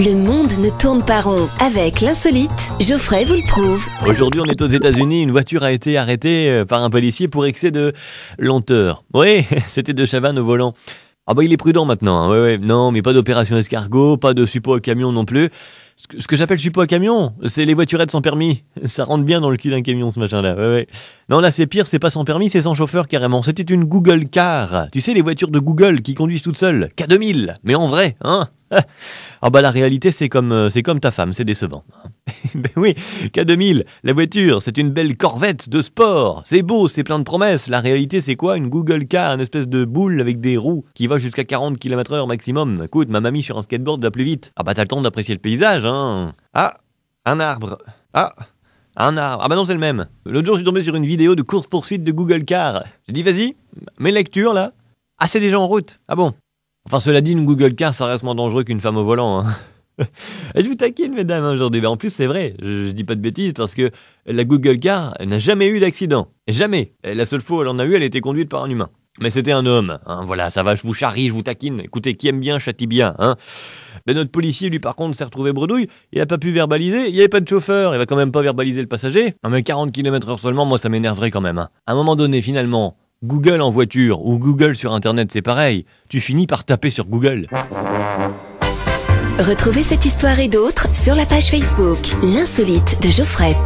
Le monde ne tourne pas rond. Avec l'insolite, Geoffrey vous le prouve. Aujourd'hui, on est aux États-Unis. Une voiture a été arrêtée euh, par un policier pour excès de lenteur. Oui, c'était de Chavannes au volant. Ah bah il est prudent maintenant. Oui hein. Oui, Non, mais pas d'opération escargot, pas de support à camion non plus. Ce que, j'appelle support à camion, c'est les voiturettes sans permis. Ça rentre bien dans le cul d'un camion ce machin-là. Ouais, Non, là c'est pire, c'est pas sans permis, c'est sans chauffeur carrément. C'était une Google Car. Tu sais les voitures de Google qui conduisent toutes seules, K2000, mais en vrai, hein. ah bah la réalité c'est comme euh, c'est comme ta femme, c'est décevant. Hein. ben oui, K2000, la voiture, c'est une belle corvette de sport, c'est beau, c'est plein de promesses. La réalité c'est quoi Une Google Car, une espèce de boule avec des roues qui va jusqu'à 40 km/h maximum. Écoute, ma mamie sur un skateboard va plus vite. Ah bah t'as le temps d'apprécier le paysage, hein. Ah, un arbre. Ah, un arbre. Ah bah non, c'est le même. L'autre jour, je suis tombé sur une vidéo de course-poursuite de Google Car. J'ai dit, vas-y, mes lectures là. Ah, c'est gens en route. Ah bon Enfin, cela dit, une Google Car, ça reste moins dangereux qu'une femme au volant. Et je vous taquine, mesdames, hein, aujourd'hui. Ben, en plus, c'est vrai, je, dis pas de bêtises, parce que la Google Car n'a jamais eu d'accident. Jamais. Euh, la seule fois où elle en a eu, elle a été conduite par un humain. Mais c'était un homme. Hein. voilà, ça va, je vous charrie, je vous taquine. Écoutez, qui aime bien, châtie bien. Hein. Ben, notre policier, lui, par contre, s'est retrouvé bredouille. Il a pas pu verbaliser. Il n'y avait pas de chauffeur. Il va quand même pas verbaliser le passager. Non, mais 40 km heure seulement, moi, ça m'énerverait quand même. À un moment donné, finalement, Google en voiture ou Google sur Internet, c'est pareil. Tu finis par taper sur Google. Retrouvez cette histoire et d'autres sur la page Facebook L'insolite de Geoffrey.